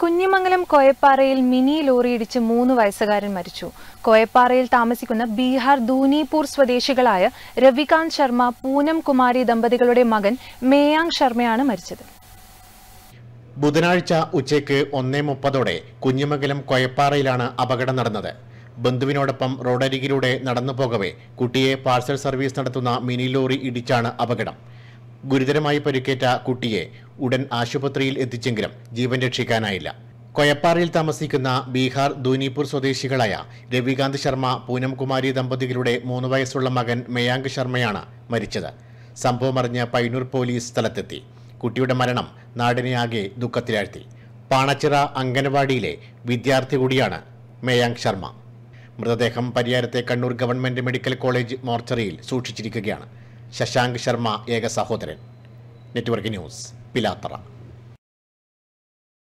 Kunhimangalam കോയപ്പാറയിൽ mini ലോറിയിടിച്ച് മൂന്ന് വയസ്സുകാരൻ മരിച്ചു കോയപ്പാറയിൽ താമസിക്കുന്ന ബീഹാർ ദൂനിപൂർ സ്വദേശികളായ രവികാന്ത് ശർമ്മ പൂനം കുമാരി ദമ്പതികളുടെ മകൻ മേയാങ് ശർമ്മയാണ് മരിച്ചത് ബുധനാഴ്ച ഉച്ചയ്ക്ക് ഒന്നേ മുപ്പതോടെ കുഞ്ഞിമംഗലം കോയപ്പാറയിലാണ് അപകടം നടന്നത് ബന്ധുവിനോടൊപ്പം റോഡരികിലൂടെ നടന്നു പോകവേ കുട്ടിയെ പാർസൽ സർവീസ് നടത്തുന്ന മിനി ലോറി ഇടിച്ചാണ് അപകടം ഗുരുതരമായി പരിക്കേറ്റ കുട്ടിയെ ഉടൻ ആശുപത്രിയിൽ എത്തിച്ചെങ്കിലും ജീവൻ രക്ഷിക്കാനായില്ല കൊയപ്പാറയിൽ താമസിക്കുന്ന ബീഹാർ ദൂനിപൂർ സ്വദേശികളായ രവികാന്ത് ശർമ്മ പൂനംകുമാരി ദമ്പതികളുടെ മൂന്ന് വയസ്സുള്ള മകൻ മേയാങ്ക് ശർമ്മയാണ് മരിച്ചത് സംഭവമറിഞ്ഞ് പൈനൂർ പോലീസ് സ്ഥലത്തെത്തി കുട്ടിയുടെ മരണം നാടിനെ ആകെ ദുഃഖത്തിലാഴ്ത്തി പാണച്ചിറ അംഗനവാടിയിലെ വിദ്യാർത്ഥി കൂടിയാണ് മേയാങ്ക് ശർമ്മ മൃതദേഹം പരിയാരത്തെ കണ്ണൂർ ഗവൺമെന്റ് മെഡിക്കൽ കോളേജ് മോർച്ചറിയിൽ സൂക്ഷിച്ചിരിക്കുകയാണ് ശശാങ്ക് ശർമ്മ ഏക സഹോദരൻ നെറ്റ്വർക്ക് ന്യൂസ് പിലാത്തറ